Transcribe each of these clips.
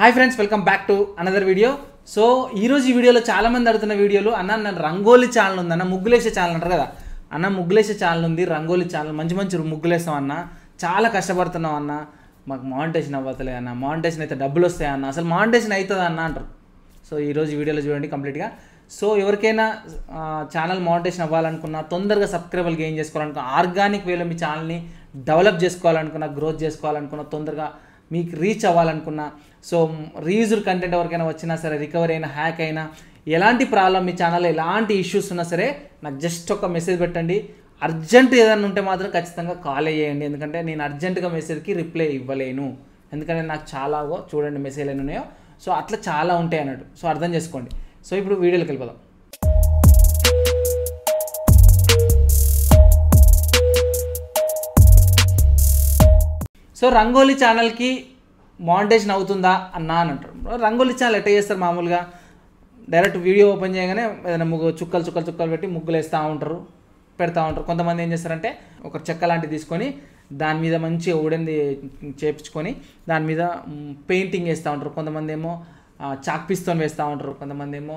hi friends welcome back to another video so ఈరోజు ఈ వీడియోలో చాలామంది అడుగుతున్న వీడియోలు అన్న నన్ను రంగోలీ ఛానల్ ఉంది అన్న ముగ్గులేసే ఛానల్ అంటారు కదా అన్న ముగ్గులేసే ఛానల్ ఉంది రంగోలీ ఛానల్ మంచి మంచి ముగ్గులేసాం అన్న చాలా కష్టపడుతున్నాం అన్న మాకు మానిటేషన్ అవ్వతలే అన్న మానిటేషన్ అయితే డబ్బులు వస్తాయి అన్న అసలు మానిటేషన్ అవుతుంది అన్న అంటారు సో ఈరోజు వీడియోలో చూడండి కంప్లీట్గా సో ఎవరికైనా ఛానల్ మానిటేషన్ అవ్వాలనుకున్నా తొందరగా సబ్స్క్రైబర్లు గెయిన్ చేసుకోవాలనుకున్నా ఆర్గానిక్ వేలో మీ ఛానల్ని డెవలప్ చేసుకోవాలనుకున్నా గ్రోత్ చేసుకోవాలనుకున్నా తొందరగా మీకు రీచ్ అవ్వాలనుకున్నా సో రీయూజ్డ్ కంటెంట్ ఎవరికైనా వచ్చినా సరే రికవర్ అయినా హ్యాక్ అయినా ఎలాంటి ప్రాబ్లం మీ ఛానల్ ఎలాంటి ఇష్యూస్ ఉన్నా సరే నాకు జస్ట్ ఒక మెసేజ్ పెట్టండి అర్జెంట్ ఏదైనా ఉంటే మాత్రం ఖచ్చితంగా కాల్ అయ్యేయండి ఎందుకంటే నేను అర్జెంటుగా మెసేజ్కి రిప్లై ఇవ్వలేను ఎందుకంటే నాకు చాలా చూడండి మెసేజ్లు ఉన్నాయో సో అట్లా చాలా ఉంటాయి అన్నట్టు సో అర్థం చేసుకోండి సో ఇప్పుడు వీడియోలోకి వెళ్ళిపోదాం సో రంగోలీ ఛానల్కి మాండేషన్ అవుతుందా అన్నా అని అంటారు రంగోలీ ఛానల్ ఎట్ట చేస్తారు మామూలుగా డైరెక్ట్ వీడియో ఓపెన్ చేయగానే ఏదైనా ముగ్గు చుక్కలు చుక్కలు చుక్కలు పెట్టి ముగ్గులు వేస్తూ ఉంటారు పెడతా ఉంటారు కొంతమంది ఏం చేస్తారంటే ఒక చెక్క లాంటివి తీసుకొని దాని మీద మంచి ఊడెంది చేపించుకొని దాని మీద పెయింటింగ్ వేస్తూ ఉంటారు కొంతమంది ఏమో చాక్ వేస్తూ ఉంటారు కొంతమంది ఏమో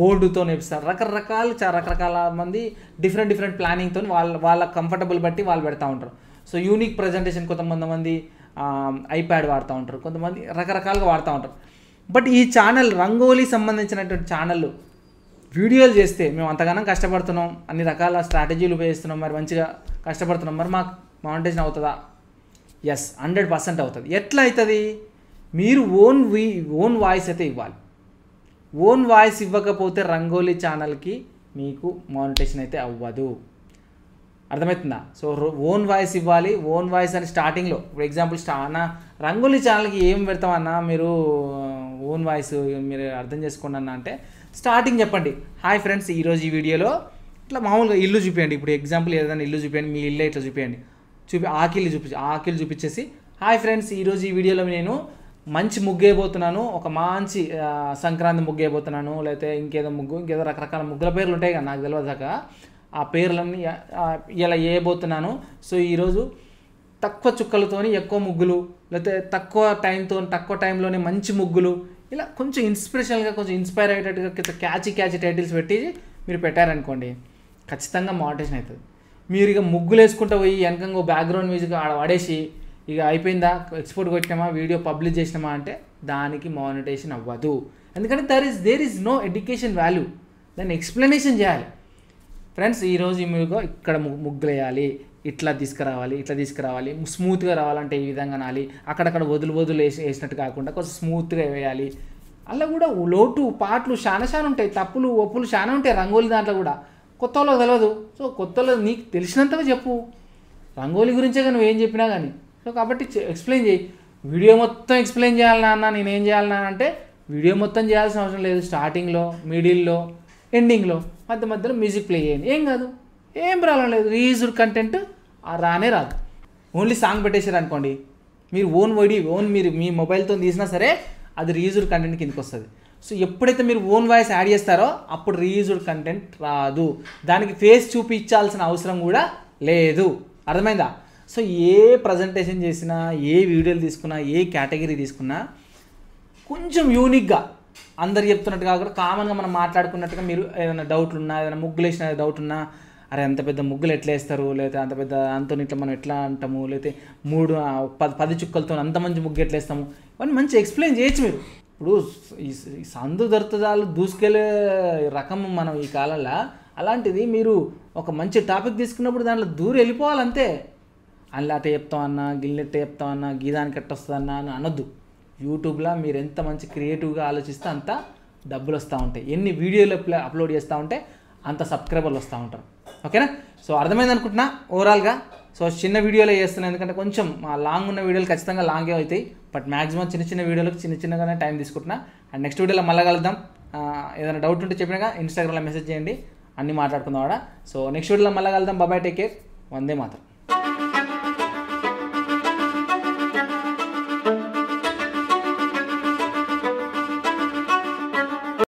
బోర్డుతో రకరకాలు రకరకాల రకరకాల మంది డిఫరెంట్ డిఫరెంట్ ప్లానింగ్తో వాళ్ళ వాళ్ళ కంఫర్టబుల్ బట్టి వాళ్ళు పెడతా ఉంటారు సో యూనిక్ ప్రజెంటేషన్ కొంతమంది ఐప్యాడ్ వాడుతూ ఉంటారు కొంతమంది రకరకాలుగా వాడుతూ ఉంటారు బట్ ఈ ఛానల్ రంగోలీ సంబంధించినటువంటి ఛానళ్ళు వీడియోలు చేస్తే మేము అంతగానం కష్టపడుతున్నాం అన్ని రకాల స్ట్రాటజీలు ఉపయోగిస్తున్నాం మరి మంచిగా కష్టపడుతున్నాం మరి మాకు మానిటేషన్ అవుతుందా ఎస్ హండ్రెడ్ పర్సెంట్ అవుతుంది ఎట్లా అవుతుంది మీరు ఓన్ వీ ఓన్ వాయిస్ అయితే ఇవ్వాలి ఓన్ వాయిస్ ఇవ్వకపోతే రంగోలీ ఛానల్కి మీకు మానిటేషన్ అయితే అవ్వదు అర్థమవుతుందా సో ఓన్ వాయిస్ ఇవ్వాలి ఓన్ వాయిస్ అని స్టార్టింగ్లో ఫర్ ఎగ్జాంపుల్ స్టా అన్న రంగులీ ఛానల్కి ఏం పెడతామన్నా మీరు ఓన్ వాయిస్ మీరు అర్థం చేసుకోండి అన్న అంటే స్టార్టింగ్ చెప్పండి హాయ్ ఫ్రెండ్స్ ఈరోజు ఈ వీడియోలో ఇట్లా మామూలుగా ఇల్లు చూపించండి ఇప్పుడు ఎగ్జాంపుల్ ఏదైనా ఇల్లు చూపించండి మీ ఇల్లు ఇట్లా చూపించండి చూపి ఆకిల్లు చూపించి ఆకిల్లు చూపించేసి హాయ్ ఫ్రెండ్స్ ఈరోజు ఈ వీడియోలో నేను మంచి ముగ్గేయబోతున్నాను ఒక మంచి సంక్రాంతి ముగ్గేయబోతున్నాను లేకపోతే ఇంకేదో ముగ్గు ఇంకేదో రకరకాల ముగ్గుల పేర్లు ఉంటాయి కదా నాకు తెలియదాకా ఆ పేర్లన్నీ ఇలా వేయబోతున్నాను సో ఈరోజు తక్కువ చుక్కలతోని ఎక్కువ ముగ్గులు లేకపోతే తక్కువ టైంతో తక్కువ టైంలోనే మంచి ముగ్గులు ఇలా కొంచెం ఇన్స్పిరేషన్గా కొంచెం ఇన్స్పైర్ అయ్యేటట్టుగా క్యాచి క్యాచి టైటిల్స్ పెట్టి మీరు పెట్టారనుకోండి ఖచ్చితంగా మోటివేషన్ అవుతుంది మీరు ఇక ముగ్గులు వేసుకుంటూ పోయి వెనకంగా బ్యాక్గ్రౌండ్ మ్యూజిక్ ఆడ పడేసి ఇక అయిపోయిందా ఎక్స్పోర్ట్ కొట్టినామా వీడియో పబ్లిష్ చేసినామా అంటే దానికి మానిటేషన్ అవ్వదు ఎందుకంటే there is there is no education value దాన్ని ఎక్స్ప్లెనేషన్ చేయాలి ఫ్రెండ్స్ ఈరోజు మీకు ఇక్కడ ముగ్గులేయాలి ఇట్లా తీసుకురావాలి ఇట్లా తీసుకురావాలి స్మూత్గా రావాలంటే ఈ విధంగా నాలి అక్కడక్కడ వదులు వదులు వేసి వేసినట్టు కాకుండా కొంచెం స్మూత్గా వేయాలి అలా కూడా లోటు పాటలు చాలా చాలా ఉంటాయి తప్పులు ఒప్పులు చాలా ఉంటాయి రంగోలి దాంట్లో కూడా కొత్త వాళ్ళు తెలియదు సో కొత్త నీకు తెలిసినంతగా చెప్పు రంగోలి గురించే కానీ నువ్వేం చెప్పినా కానీ సో కాబట్టి ఎక్స్ప్లెయిన్ చేయి వీడియో మొత్తం ఎక్స్ప్లెయిన్ చేయాలన్నా నాన్న నేనేం చేయాలన్నా అంటే వీడియో మొత్తం చేయాల్సిన అవసరం లేదు స్టార్టింగ్లో మిడిల్లో ఎండింగ్లో మధ్య మధ్యలో మ్యూజిక్ ప్లే చేయండి ఏం కాదు ఏం ప్రాబ్లం లేదు రీయూజ్డ్ కంటెంట్ రానే రాదు ఓన్లీ సాంగ్ పెట్టేశారు అనుకోండి మీరు ఓన్ వైడి ఓన్ మీరు మీ మొబైల్తో తీసినా సరే అది రీయూజ్డ్ కంటెంట్ కిందకి వస్తుంది సో ఎప్పుడైతే మీరు ఓన్ వాయిస్ యాడ్ చేస్తారో అప్పుడు రీయూజ్డ్ కంటెంట్ రాదు దానికి ఫేస్ చూపించాల్సిన అవసరం కూడా లేదు అర్థమైందా సో ఏ ప్రజెంటేషన్ చేసినా ఏ వీడియోలు తీసుకున్నా ఏ కేటగిరీ తీసుకున్నా కొంచెం యూనిక్గా అందరు చెప్తున్నట్టు కాకుండా కామన్గా మనం మాట్లాడుకున్నట్టుగా మీరు ఏదైనా డౌట్లు ఉన్నా ఏదైనా ముగ్గులు వేసిన డౌట్ ఉన్నా అరే అంత పెద్ద ముగ్గులు ఎట్లా వేస్తారు లేకపోతే అంత పెద్ద అంతని ఇట్లా మనం ఎట్లా అంటాము లేకపోతే మూడు పది పది చుక్కలతో అంత మంచి ముగ్గు ఎట్లా వేస్తాము ఇవన్నీ మంచి ఎక్స్ప్లెయిన్ చేయొచ్చు మీరు ఇప్పుడు ఈ సందు దొరుకుతాలు దూసుకెళ్ళే రకం మనం ఈ కాలంలో అలాంటిది మీరు ఒక మంచి టాపిక్ తీసుకున్నప్పుడు దాంట్లో దూరం వెళ్ళిపోవాలంతే అల్లాట చెప్తాం అన్నా గిల్లెట్ట చెప్తాం అన్నా గీదానికి ఎట్టొస్తుందన్నా అని అనొద్దు యూట్యూబ్లో మీరు ఎంత మంచి క్రియేటివ్గా ఆలోచిస్తే అంత డబ్బులు వస్తూ ఉంటాయి ఎన్ని వీడియోలు అప్లోడ్ చేస్తూ ఉంటే అంత సబ్స్క్రైబర్లు వస్తూ ఉంటారు ఓకేనా సో అర్థమైంది అనుకుంటున్నా ఓవరాల్గా సో చిన్న వీడియోలో చేస్తున్నాను ఎందుకంటే కొంచెం మా లాంగ్ ఉన్న వీడియోలు ఖచ్చితంగా లాంగే అవుతాయి బట్ మ్యాక్సిమం చిన్న చిన్న వీడియోలకు చిన్న చిన్నగానే టైం తీసుకుంటున్నా అండ్ నెక్స్ట్ వీడియోలో మళ్ళీ కలుద్దాం ఏదైనా డౌట్ ఉంటే చెప్పినాక ఇన్స్టాగ్రామ్లో మెసేజ్ చేయండి అన్నీ మాట్లాడుకుందాం ఆడ సో నెక్స్ట్ వీడియోలో మళ్ళీ కలుద్దాం బాబాయ్ టేక్ కేర్ వందే మాత్రం